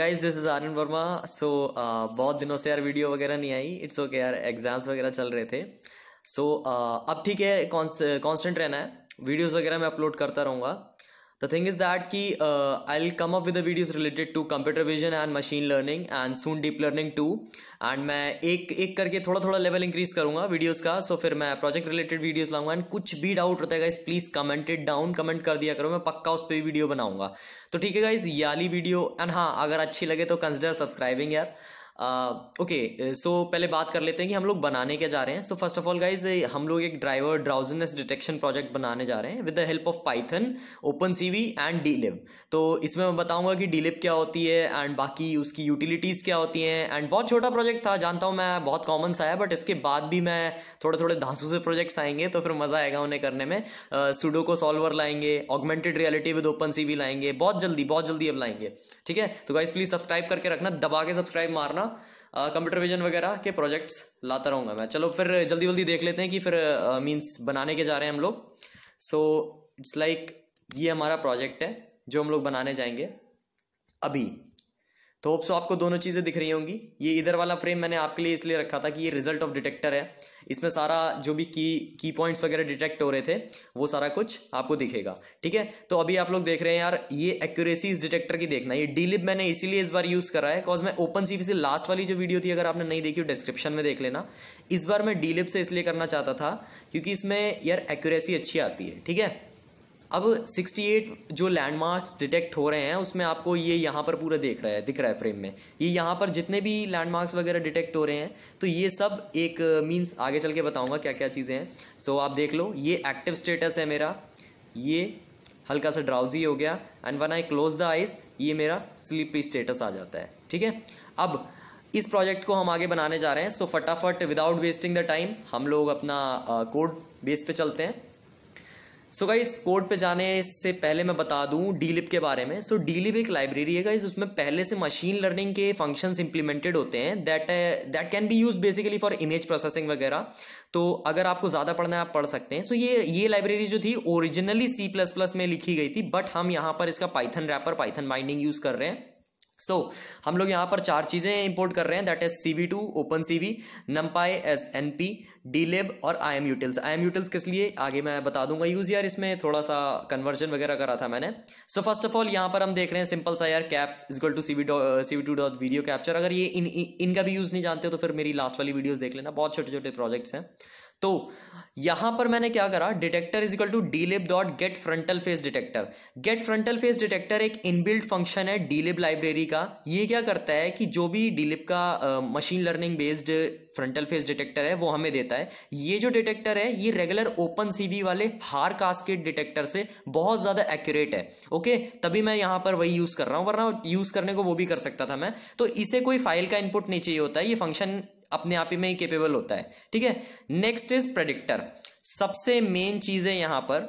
Guys this is Aryan Varma so बहुत दिनों से यार वीडियो वगैरह नहीं आई इट्स ओके यार एग्जाम्स वगैरह चल रहे थे सो so, uh, अब ठीक है कॉन्स्टेंट रहना है वीडियोस वगैरह मैं अपलोड करता रहूँगा the thing is that ki, I will come up with the videos related to computer vision and machine learning and soon deep learning too and मैं एक एक करके थोड़ा थोड़ा लेवल इंक्रीज करूंगा वीडियोस का सो so फिर मैं प्रोजेक्ट रिलेटेड वीडियोस लाऊंगा एंड कुछ भी डाउट रहता है guys please comment it down comment कर दिया करो मैं पक्का उस पर भी वीडियो बनाऊंगा तो ठीक है इस याली वीडियो एंड हाँ अगर अच्छी लगे तो कंसिडर सब्सक्राइबिंग यार ओके सो पहले बात कर लेते हैं कि हम लोग बनाने क्या जा रहे हैं so first of all guys हम लोग एक ड्राइवर ड्राउजनेस डिटेक्शन प्रोजेक्ट बनाने जा रहे हैं with the help of Python open C V and dlib तो इसमें मैं बताऊंगा कि डीलिप क्या होती है एंड बाकी उसकी यूटिलिटीज़ क्या होती हैं एंड बहुत छोटा प्रोजेक्ट था जानता हूँ मैं बहुत कॉमन सा है बट इसके बाद भी मैं थोड़े थोड़े धांसू से प्रोजेक्ट्स आएंगे तो फिर मज़ा आएगा उन्हें करने में सूडो uh, को सॉल्वर लाएंगे augmented reality with open C लाएंगे बहुत जल्दी बहुत जल्दी अब लाएंगे ठीक है तो गाइज प्लीज़ सब्सक्राइब करके रखना दबा के सब्सक्राइब मारना कंप्यूटर विजन वगैरह के प्रोजेक्ट्स लाता रहूँगा मैं चलो फिर जल्दी जल्दी देख लेते हैं कि फिर मीन्स uh, बनाने के जा रहे हैं हम लोग सो इट्स लाइक ये हमारा प्रोजेक्ट है जो हम लोग बनाने जाएंगे अभी तो सो आपको दोनों चीज़ें दिख रही होंगी ये इधर वाला फ्रेम मैंने आपके लिए इसलिए रखा था कि ये रिजल्ट ऑफ डिटेक्टर है इसमें सारा जो भी की की पॉइंट्स वगैरह डिटेक्ट हो रहे थे वो सारा कुछ आपको दिखेगा ठीक है तो अभी आप लोग देख रहे हैं यार ये एक्यूरेसी इस डिटेक्टर की देखना ये डीलिप मैंने इसीलिए इस बार यूज़ करा है बिकॉज मैं ओपन सी से लास्ट वाली जो वीडियो थी अगर आपने नहीं देखी डिस्क्रिप्शन में देख लेना इस बार मैं डीलिप से इसलिए करना चाहता था क्योंकि इसमें यार एक्यूरेसी अच्छी आती है ठीक है अब 68 जो लैंडमार्क्स डिटेक्ट हो रहे हैं उसमें आपको ये यहाँ पर पूरा देख रहा है दिख रहा है फ्रेम में ये यहाँ पर जितने भी लैंडमार्क्स वगैरह डिटेक्ट हो रहे हैं तो ये सब एक मीन्स uh, आगे चल के बताऊँगा क्या क्या चीज़ें हैं सो आप देख लो ये एक्टिव स्टेटस है मेरा ये हल्का सा ड्राउजी हो गया and when I close the eyes ये मेरा स्लीपी स्टेटस आ जाता है ठीक है अब इस प्रोजेक्ट को हम आगे बनाने जा रहे हैं सो so, फटाफट विदाउट वेस्टिंग द टाइम हम लोग अपना कोड uh, बेस पे चलते हैं सो गाई इस कोड पे जाने से पहले मैं बता दूं डीलिप के बारे में सो so, डीलिप एक लाइब्रेरी है गाइस उसमें पहले से मशीन लर्निंग के फंक्शंस इंप्लीमेंटेड होते हैं that that can be use basically for image processing वगैरह तो अगर आपको ज़्यादा पढ़ना है आप पढ़ सकते हैं सो so, ये ये लाइब्रेरी जो थी ओरिजिनली सी प्लस प्लस में लिखी गई थी बट हम यहाँ पर इसका Python wrapper Python binding use कर रहे हैं सो so, हम लोग यहाँ पर चार चीज़ें इंपोर्ट कर रहे हैं that is C V two open C V NumPy as N P dlib और I M utils I M utils किस लिए आगे मैं बता दूंगा यूज यार इसमें थोड़ा सा कन्वर्जन वगैरह करा था मैंने सो फर्स्ट ऑफ ऑल यहाँ पर हम देख रहे हैं सिंपल सा यार cap is equal to C V C V two dot video capture अगर ये इन, इन इनका भी यूज़ नहीं जानते हो तो फिर मेरी लास्ट वाली वीडियोज़ देख लेना बहुत छोटे छोटे प्रोजेक्ट्स हैं तो यहां पर मैंने क्या करा detector is equal to dlib dot get frontal face detector get frontal face detector एक इनबिल्ट फंक्शन है डीलिब लाइब्रेरी का ये क्या करता है कि जो भी डीलिब का machine learning based frontal face detector है वो हमें देता है ये जो डिटेक्टर है ये रेगुलर ओपन सीवी वाले हार कास्केट डिटेक्टर से बहुत ज़्यादा एक्यूरेट है ओके तभी मैं यहां पर वही यूज़ कर रहा हूं वरना यूज़ करने को वो भी कर सकता था मैं तो इसे कोई फाइल का इनपुट नहीं चाहिए होता है ये फंक्शन अपने आप ही में ही केपेबल होता है ठीक है नेक्स्ट इज प्रेडिक्टर सबसे मेन चीज़ है यहां पर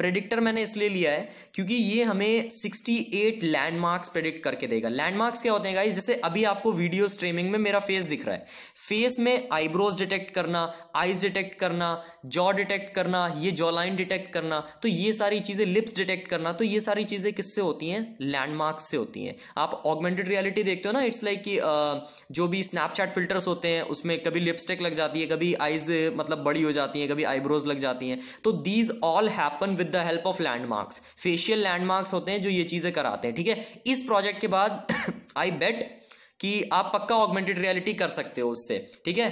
प्रेडिक्टर मैंने इसलिए लिया है क्योंकि ये हमें 68 लैंडमार्क्स प्रेडिक्ट करके देगा लैंडमार्क्स क्या होते हैं गाइस जैसे अभी आपको वीडियो स्ट्रीमिंग में मेरा फेस दिख रहा है फेस में आईब्रोज डिटेक्ट करना आईज डिटेक्ट करना जॉ डिटेक्ट करना ये जॉ लाइन डिटेक्ट करना तो ये सारी चीज़ें लिप्स डिटेक्ट करना तो ये सारी चीज़ें किससे होती हैं लैंडमार्क्स से होती हैं है. आप ऑगमेंटेड रियलिटी देखते हो ना इट्स लाइक कि जो भी स्नैपचैट फिल्टर्स होते हैं उसमें कभी लिपस्टिक लग जाती है कभी आईज मतलब बड़ी हो जाती है कभी आईब्रोज लग जाती हैं तो these all happen with with the help of landmarks facial landmarks होते हैं जो ये चीज़ें कराते हैं ठीक है इस प्रोजेक्ट के बाद आई बेट कि आप पक्का ऑगमेंटेड रियलिटी कर सकते हो उससे ठीक है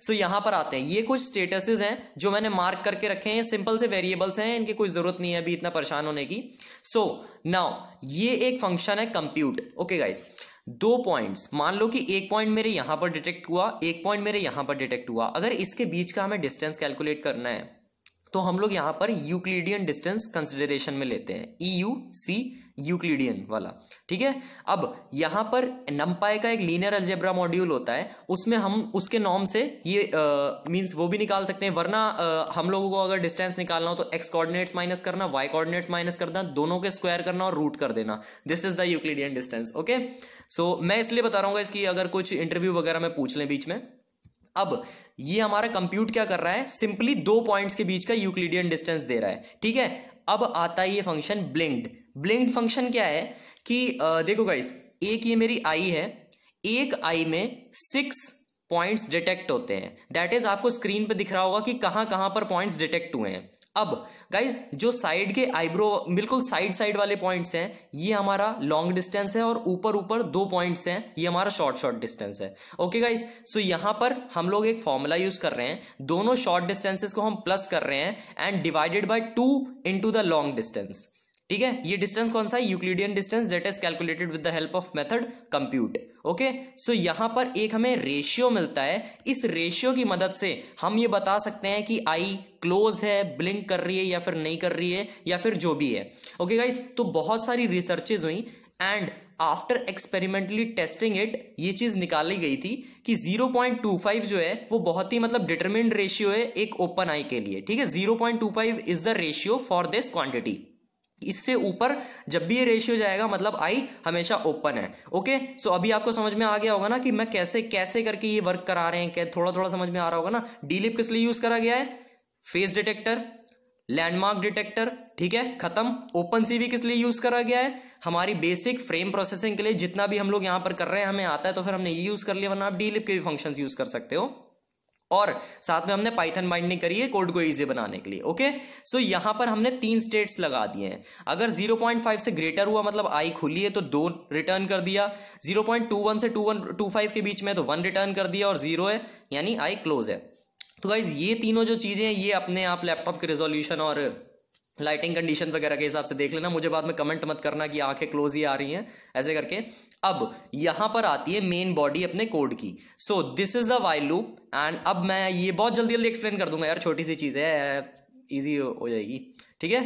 सो so, यहां पर आते हैं ये कुछ स्टेटसेस हैं जो मैंने मार्क करके रखे हैं सिंपल से वेरिएबल्स हैं इनकी कोई ज़रूरत नहीं है अभी इतना परेशान होने की सो so, नाउ ये एक फंक्शन है कंप्यूट ओके गाइस दो पॉइंट्स मान लो कि एक पॉइंट मेरे यहां पर डिटेक्ट हुआ एक पॉइंट मेरे यहां पर डिटेक्ट हुआ अगर इसके बीच का हमें डिस्टेंस कैलकुलेट करना है तो हम लोग यहाँ पर यूक्लिडियन डिस्टेंस कंसिडरेशन में लेते हैं ई यू सी यूक्लिडियन वाला ठीक है अब यहाँ पर नंपाई का एक लीनियर अल्जेब्रा मॉड्यूल होता है उसमें हम उसके नॉम से ये मींस वो भी निकाल सकते हैं वरना आ, हम लोगों को अगर डिस्टेंस निकालना हो तो एक्स कोऑर्डिनेट्स माइनस करना वाई कोऑर्डिनेट्स माइनस करना दोनों के स्क्वायर करना और रूट कर देना this is the Euclidean distance okay so मैं इसलिए बता रहा हूँ इसकी अगर कुछ इंटरव्यू वगैरह में पूछ लें बीच में अब ये हमारा कंप्यूट क्या कर रहा है सिंपली दो पॉइंट्स के बीच का यूक्लिडियन डिस्टेंस दे रहा है ठीक है अब आता है ये फंक्शन ब्लिंक्ड ब्लिंक्ड फंक्शन क्या है कि आ, देखो गाइस एक ये मेरी आई है एक आई में सिक्स पॉइंट्स डिटेक्ट होते हैं दैट इज आपको स्क्रीन पर दिख रहा होगा कि कहां कहां पर पॉइंट्स डिटेक्ट हुए हैं अब गाइज जो साइड के आईब्रो बिल्कुल साइड साइड वाले पॉइंट्स हैं ये हमारा लॉन्ग डिस्टेंस है और ऊपर ऊपर दो पॉइंट्स हैं ये हमारा शॉर्ट शॉर्ट डिस्टेंस है ओके गाइज सो यहां पर हम लोग एक फॉर्मूला यूज कर रहे हैं दोनों शॉर्ट डिस्टेंसेस को हम प्लस कर रहे हैं and divided by two into the long distance ठीक है ये डिस्टेंस कौन सा है Euclidean distance that is calculated with the help of method compute okay so यहाँ पर एक हमें रेशियो मिलता है इस रेशियो की मदद से हम ये बता सकते हैं कि आई क्लोज है ब्लिंक कर रही है या फिर नहीं कर रही है या फिर जो भी है ओके गाइस तो बहुत सारी रिसर्चेज हुई and after experimentally testing it ये चीज़ निकाली गई थी कि 0.25 जो है वो बहुत ही मतलब डिटर्मिंड रेशियो है एक ओपन आई के लिए ठीक है 0.25 is the ratio for this quantity इससे ऊपर जब भी ये रेशियो जाएगा मतलब आई हमेशा ओपन है ओके सो अभी आपको समझ में आ गया होगा ना कि मैं कैसे कैसे करके ये वर्क करा रहे हैं थोड़ा थोड़ा समझ में आ रहा होगा ना डीलिप किस लिए यूज करा गया है फेस डिटेक्टर लैंडमार्क डिटेक्टर ठीक है खत्म ओपन सीवी किस लिए यूज करा गया है हमारी बेसिक फ्रेम प्रोसेसिंग के लिए जितना भी हम लोग यहां पर कर रहे हैं हमें आता है तो फिर हमने ये यूज कर लिया वरना आप डीलिप के भी फंक्शन यूज कर सकते हो और साथ में हमने पाइथन बाइंडिंग करी है कोड को ईजी बनाने के लिए ओके सो so, यहाँ पर हमने तीन स्टेट्स लगा दिए हैं अगर 0.5 से ग्रेटर हुआ मतलब आई खुली है तो दो रिटर्न कर दिया 0.21 से 2125 के बीच में तो वन रिटर्न कर दिया और जीरो है यानी आई क्लोज है तो गाइज ये तीनों जो चीज़ें हैं ये अपने आप लैपटॉप के रेजोल्यूशन और लाइटिंग कंडीशन वगैरह के हिसाब से देख लेना मुझे बाद में कमेंट मत करना कि आंखें क्लोज ही आ रही हैं ऐसे करके अब यहां पर आती है मेन बॉडी अपने कोड की so this is the while loop and अब मैं ये बहुत जल्दी जल्दी एक्सप्लेन कर दूंगा यार छोटी सी चीज़ है ईजी हो जाएगी ठीक है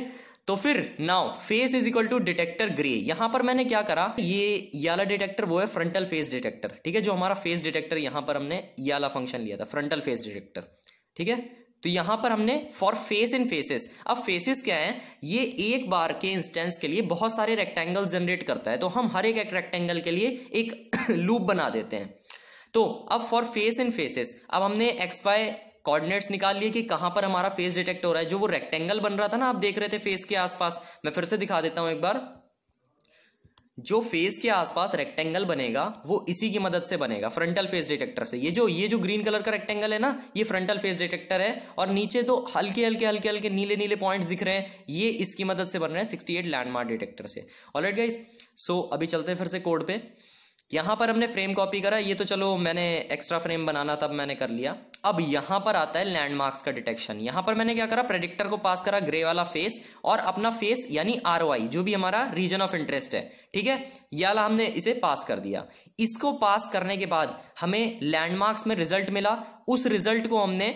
तो फिर now face is equal to detector grey यहां पर मैंने क्या करा ये याला डिटेक्टर वो है फ्रंटल फेस डिटेक्टर ठीक है जो हमारा फेस डिटेक्टर यहां पर हमने याला फंक्शन लिया था फ्रंटल फेस डिटेक्टर ठीक है तो यहां पर हमने फॉर फेस इन फेसेस अब फेसेस क्या है ये एक बार के इंस्टेंस के लिए बहुत सारे रेक्टेंगल जनरेट करता है तो हम हर एक रेक्टेंगल के लिए एक लूप बना देते हैं तो अब फॉर फेस इन फेसेस अब हमने एक्स वाई कोऑर्डिनेट्स निकाल लिए कि कहां पर हमारा फेस डिटेक्ट हो रहा है जो वो रेक्टेंगल बन रहा था ना आप देख रहे थे फेस के आसपास मैं फिर से दिखा देता हूं एक बार जो फेस के आसपास रेक्टेंगल बनेगा वो इसी की मदद से बनेगा फ्रंटल फेस डिटेक्टर से ये जो ये जो ग्रीन कलर का रेक्टेंगल है ना ये फ्रंटल फेस डिटेक्टर है और नीचे तो हल्के हल्के हल्के हल्के नीले नीले पॉइंट्स दिख रहे हैं ये इसकी मदद से बन रहे हैं सिक्सटी एट लैंडमार्क डिटेक्टर से ऑलरेडी गाइस सो अभी चलते हैं फिर से कोड पे यहां पर हमने फ्रेम कॉपी करा ये तो चलो मैंने एक्स्ट्रा फ्रेम बनाना तब मैंने कर लिया अब यहां पर आता है लैंडमार्क्स का डिटेक्शन यहां पर मैंने क्या करा प्रेडिक्टर को पास करा ग्रे वाला फेस और अपना फेस यानी आर जो भी हमारा रीजन ऑफ इंटरेस्ट है ठीक है या हमने इसे पास कर दिया इसको पास करने के बाद हमें लैंडमार्क्स में रिजल्ट मिला उस रिजल्ट को हमने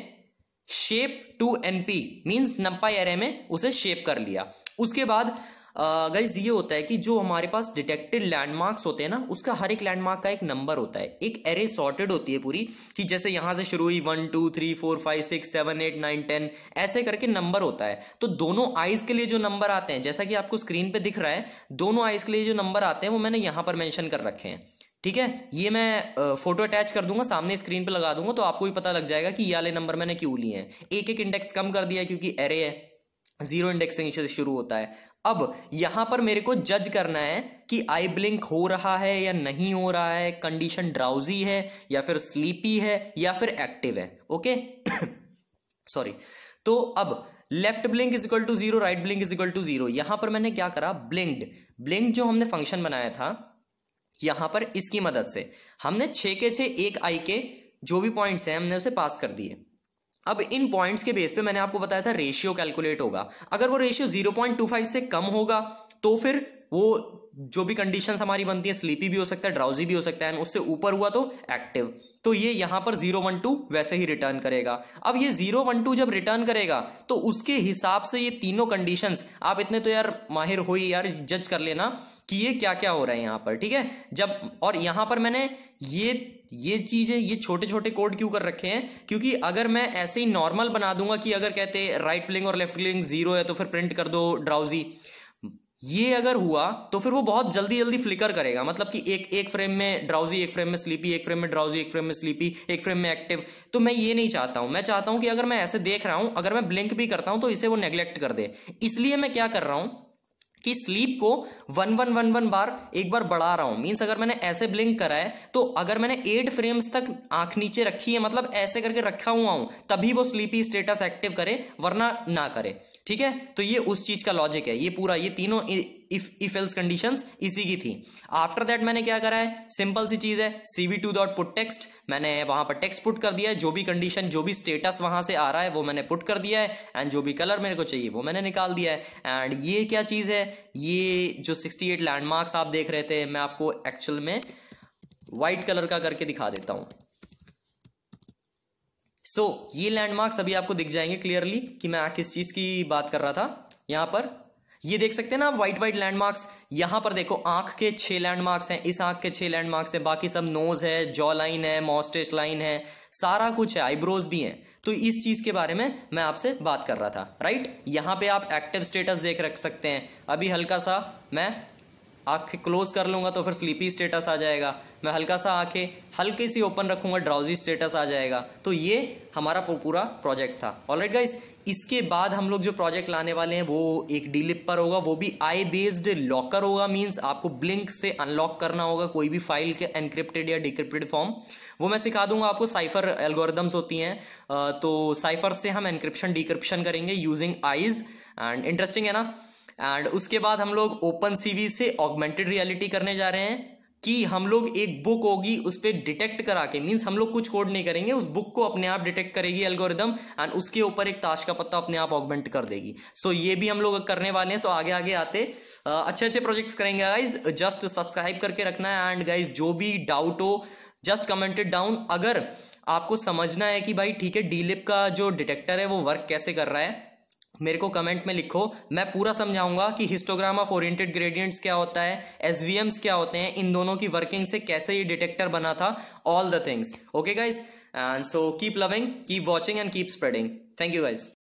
shape to NP means NumPy array में उसे शेप कर लिया उसके बाद गाइज ये होता है कि जो हमारे पास डिटेक्टेड लैंडमार्क्स होते हैं ना उसका हर एक लैंडमार्क का एक नंबर होता है एक एरे सॉर्टेड होती है पूरी कि जैसे यहां से शुरू हुई one two three four five six seven eight nine ten ऐसे करके नंबर होता है तो दोनों आइज के लिए जो नंबर आते हैं जैसा कि आपको स्क्रीन पर दिख रहा है दोनों आइज के लिए जो नंबर आते हैं वो मैंने यहां पर मैंशन कर रखे हैं ठीक है ये मैं फोटो अटैच कर दूंगा सामने स्क्रीन पर लगा दूंगा तो आपको भी पता लग जाएगा कि ये वाले नंबर मैंने क्यों लिए हैं एक एक इंडेक्स कम कर दिया क्योंकि एरे है जीरो इंडेक्सिंग से शुरू होता है अब यहां पर मेरे को जज करना है कि आई ब्लिंक हो रहा है या नहीं हो रहा है कंडीशन ड्राउजी है या फिर स्लीपी है या फिर एक्टिव है ओके सॉरी तो अब left blink is equal to zero right blink is equal to zero यहां पर मैंने क्या करा ब्लिंक्ड ब्लिंक जो हमने फंक्शन बनाया था यहां पर इसकी मदद से हमने छ के छ एक आई के जो भी पॉइंट्स हैं हमने उसे पास कर दिए अब इन पॉइंट्स के बेस पे मैंने आपको बताया था रेशियो कैलकुलेट होगा अगर वो रेशियो 0.25 से कम होगा तो फिर वो जो भी कंडीशन हमारी बनती है स्लीपी भी हो सकता है ड्राउजी भी हो सकता है एंड उससे ऊपर हुआ तो एक्टिव तो ये यहां पर जीरो वन टू वैसे ही रिटर्न करेगा अब ये जीरो वन टू जब रिटर्न करेगा तो उसके हिसाब से ये तीनों कंडीशन आप इतने तो यार माहिर हो ही यार जज कर लेना कि ये क्या क्या हो रहा है यहां पर ठीक है जब और यहां पर मैंने ये ये चीज़ें ये छोटे छोटे कोड क्यों कर रखे हैं क्योंकि अगर मैं ऐसे ही नॉर्मल बना दूंगा कि अगर कहते राइट फ्लिंग और लेफ्ट फ्लिंग जीरो है तो फिर प्रिंट कर दो ड्राउजी ये अगर हुआ तो फिर वो बहुत जल्दी जल्दी फ्लिकर करेगा मतलब कि एक एक फ्रेम में ड्राउजी एक फ्रेम में स्लीपी एक फ्रेम में ड्राउजी एक फ्रेम में स्लीपी एक फ्रेम में एक्टिव तो मैं ये नहीं चाहता हूं मैं चाहता हूं कि अगर मैं ऐसे देख रहा हूं अगर मैं ब्लिंक भी करता हूं तो इसे वो नेग्लेक्ट कर दे इसलिए मैं क्या कर रहा हूं कि स्लीप को वन वन वन वन बार एक बार बढ़ा रहा हूं मीन्स अगर मैंने ऐसे ब्लिंक करा है तो अगर मैंने एट फ्रेम्स तक आंख नीचे रखी है मतलब ऐसे करके रखा हुआ हूं तभी वो स्लीपी स्टेटस एक्टिव करे वरना ना करे ठीक है तो ये उस चीज का लॉजिक है ये पूरा ये तीनों इफ इफ एल्स कंडीशन इसी की थी आफ्टर दैट मैंने क्या करा है सिंपल सी चीज है CV two dot put text मैंने वहां पर टेक्स्ट पुट कर दिया है जो भी कंडीशन जो भी स्टेटस वहां से आ रहा है वो मैंने पुट कर दिया है एंड जो भी कलर मेरे को चाहिए वो मैंने निकाल दिया है एंड ये क्या चीज है ये जो सिक्सटी लैंडमार्क्स आप देख रहे थे मैं आपको एक्चुअल में व्हाइट कलर का करके दिखा देता हूं सो so, ये लैंडमार्क्स अभी आपको दिख जाएंगे क्लियरली कि मैं किस चीज़ की बात कर रहा था यहां पर ये देख सकते हैं ना आप व्हाइट व्हाइट लैंडमार्क्स यहां पर देखो आंख के छह लैंडमार्क्स हैं इस आंख के छह लैंडमार्क्स हैं बाकी सब नोज है जॉ लाइन है मॉस्टेज लाइन है सारा कुछ है आईब्रोज भी हैं तो इस चीज़ के बारे में मैं आपसे बात कर रहा था राइट यहां पे आप एक्टिव स्टेटस देख रख सकते हैं अभी हल्का सा मैं आँख क्लोज कर लूँगा तो फिर स्लीपी स्टेटस आ जाएगा मैं हल्का सा आँखें हल्की सी ओपन रखूँगा ड्राउजी स्टेटस आ जाएगा तो ये हमारा पूरा प्रोजेक्ट था ऑलरेडी गाइस इसके बाद हम लोग जो प्रोजेक्ट लाने वाले हैं वो एक डीलिप पर होगा वो भी आई बेस्ड लॉकर होगा मीन्स आपको ब्लिंक से अनलॉक करना होगा कोई भी फाइल के एनक्रिप्टेड या डिक्रिप्टेड फॉर्म वो मैं सिखा दूंगा आपको साइफर एल्गोरिदम्स होती हैं तो साइफर से हम एनक्रिप्शन डिक्रिप्शन करेंगे यूजिंग आईज एंड इंटरेस्टिंग है ना एंड उसके बाद हम लोग ओपन सीवी से ऑगमेंटेड रियलिटी करने जा रहे हैं कि हम लोग एक बुक होगी उस पर डिटेक्ट करा के मीन्स हम लोग कुछ कोड नहीं करेंगे उस बुक को अपने आप डिटेक्ट करेगी एल्गोरिदम एंड उसके ऊपर एक ताश का पत्ता अपने आप ऑगमेंट कर देगी सो so, ये भी हम लोग करने वाले हैं सो so, आगे आगे आते अच्छे अच्छे प्रोजेक्ट्स करेंगे गाइज जस्ट सब्सक्राइब करके रखना है एंड गाइज जो भी डाउट हो जस्ट कमेंटेड डाउन अगर आपको समझना है कि भाई ठीक है डीलिप का जो डिटेक्टर है वो वर्क कैसे कर रहा है मेरे को कमेंट में लिखो मैं पूरा समझाऊंगा कि हिस्टोग्राम ऑफ ओरिएंटेड ग्रेडियंट्स क्या होता है एस क्या होते हैं इन दोनों की वर्किंग से कैसे ये डिटेक्टर बना था all the things okay guys so keep loving keep watching and keep spreading thank you guys